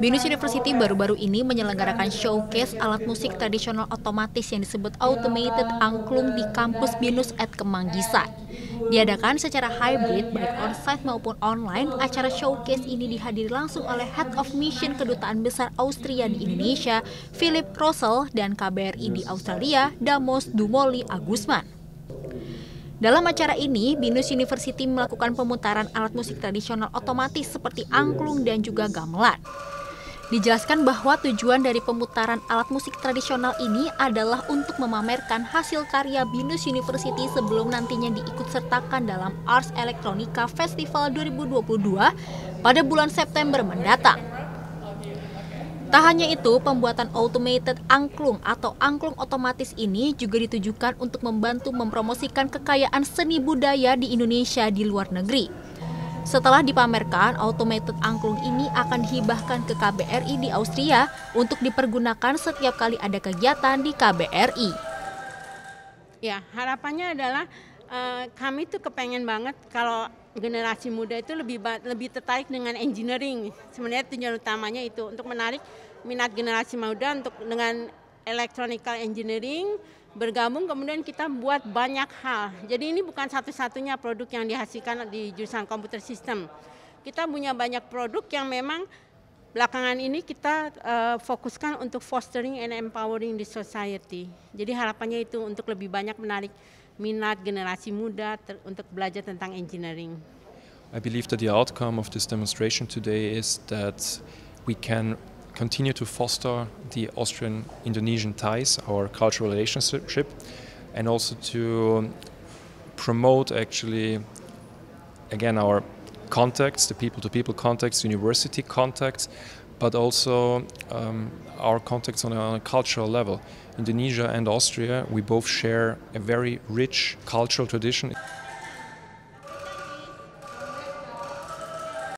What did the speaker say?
Binus University baru-baru ini menyelenggarakan showcase alat musik tradisional otomatis yang disebut Automated Angklung di kampus Binus at Kemanggisan. Diadakan secara hybrid baik on-site maupun online, acara showcase ini dihadiri langsung oleh Head of Mission Kedutaan Besar Austria di Indonesia, Philip Rosel dan KBRI di Australia, Damos Dumoli Agusman. Dalam acara ini, Binus University melakukan pemutaran alat musik tradisional otomatis seperti angklung dan juga gamelan. Dijelaskan bahwa tujuan dari pemutaran alat musik tradisional ini adalah untuk memamerkan hasil karya Binus University sebelum nantinya diikutsertakan dalam Ars Electronica Festival 2022 pada bulan September mendatang. Tak hanya itu, pembuatan automated angklung atau angklung otomatis ini juga ditujukan untuk membantu mempromosikan kekayaan seni budaya di Indonesia di luar negeri. Setelah dipamerkan, automated angklung ini akan dihibahkan ke KBRI di Austria untuk dipergunakan setiap kali ada kegiatan di KBRI. Ya, harapannya adalah uh, kami tuh kepengen banget kalau generasi muda itu lebih lebih tertarik dengan engineering. Sebenarnya tujuan utamanya itu untuk menarik minat generasi muda untuk dengan electronical engineering bergabung kemudian kita buat banyak hal. Jadi ini bukan satu-satunya produk yang dihasilkan di jurusan komputer sistem. Kita punya banyak produk yang memang belakangan ini kita uh, fokuskan untuk fostering and empowering the society. Jadi harapannya itu untuk lebih banyak menarik minat generasi muda ter- untuk belajar tentang engineering. I believe that the outcome of this demonstration today is that we can continue to foster the Austrian Indonesian ties, our cultural relationship, and also to promote actually, again, our contacts, the people to people contacts, university contacts, but also um, our contacts on a, on a, cultural level. Indonesia and Austria, we both share a very rich cultural tradition.